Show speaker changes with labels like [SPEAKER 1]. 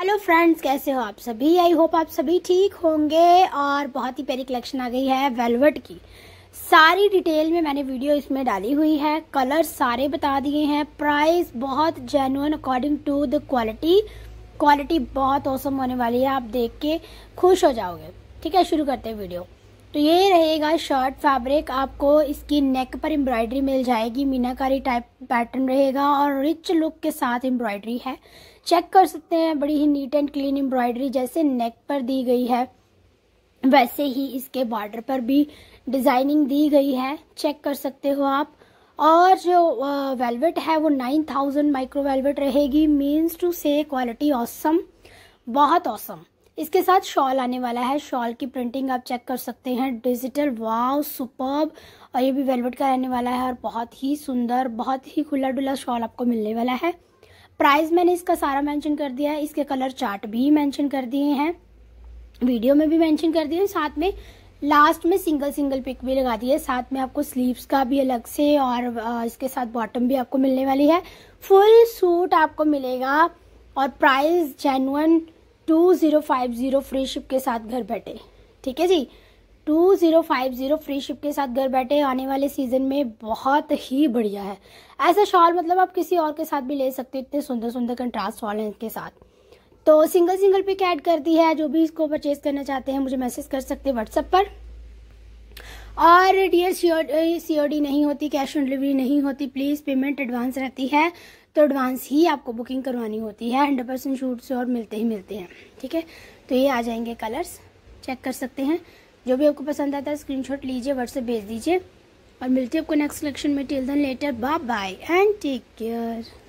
[SPEAKER 1] hello friends कैसे हो आप सभी आई होप आप सभी ठीक होंगे और बहुत ही प्यारी कलेक्शन आ गई है वेलवेट की सारी डिटेल में मैंने वीडियो इसमें डाली हुई है कलर सारे बता दिए हैं प्राइस बहुत genuine according to the quality quality बहुत औसम होने वाली है आप देख के खुश हो जाओगे ठीक है शुरू करते हैं वीडियो तो ये रहेगा शर्ट फैब्रिक आपको इसकी नेक पर एम्ब्रॉयडरी मिल जाएगी मीनाकारी टाइप पैटर्न रहेगा और रिच लुक के साथ एम्ब्रॉयडरी है चेक कर सकते हैं बड़ी ही नीट एंड क्लीन एम्ब्रॉयडरी जैसे नेक पर दी गई है वैसे ही इसके बॉर्डर पर भी डिज़ाइनिंग दी गई है चेक कर सकते हो आप और जो वेलवेट है वो नाइन थाउजेंड माइक्रो वेलवेट रहेगी मीन्स टू से क्वालिटी औसम बहुत औसम इसके साथ शॉल आने वाला है शॉल की प्रिंटिंग आप चेक कर सकते हैं डिजिटल वाव सुपर और ये भी वेलवेट का रहने वाला है और बहुत ही सुंदर बहुत ही खुला डुला शॉल आपको मिलने वाला है प्राइस मैंने इसका सारा मेंशन कर दिया है इसके कलर चार्ट भी मेंशन कर दिए हैं वीडियो में भी मेंशन कर दिए साथ में लास्ट में सिंगल सिंगल पिक भी लगा दी है साथ में आपको स्लीव्स का भी अलग से और इसके साथ बॉटम भी आपको मिलने वाली है फुल सूट आपको मिलेगा और price genuine two zero five zero free ship के साथ घर बैठे ठीक है जी two zero five zero free ship के साथ घर बैठे आने वाले सीज़न में बहुत ही बढ़िया है ऐसा शॉल मतलब आप किसी और के साथ भी ले सकते हो इतने सुंदर सुंदर कंट्रास्ट शॉल इनके साथ तो सिंगल सिंगल पिक ऐड कर दी है जो भी इसको परचेज़ करना चाहते हैं मुझे मैसेज कर सकते हैं व्हाट्सएप पर और डियर सी नहीं होती कैश ऑन डिलीवरी नहीं होती प्लीज़ पेमेंट एडवांस रहती है तो एडवांस ही आपको बुकिंग करवानी होती है हंड्रेड परसेंट शूट और मिलते ही मिलते हैं ठीक है तो ये आ जाएंगे कलर्स चेक कर सकते हैं जो भी आपको पसंद आता है शॉट लीजिए व्हाट्सएप भेज दीजिए और मिलती है आपको नेक्स्ट कलेक्शन में till then later bye bye and take care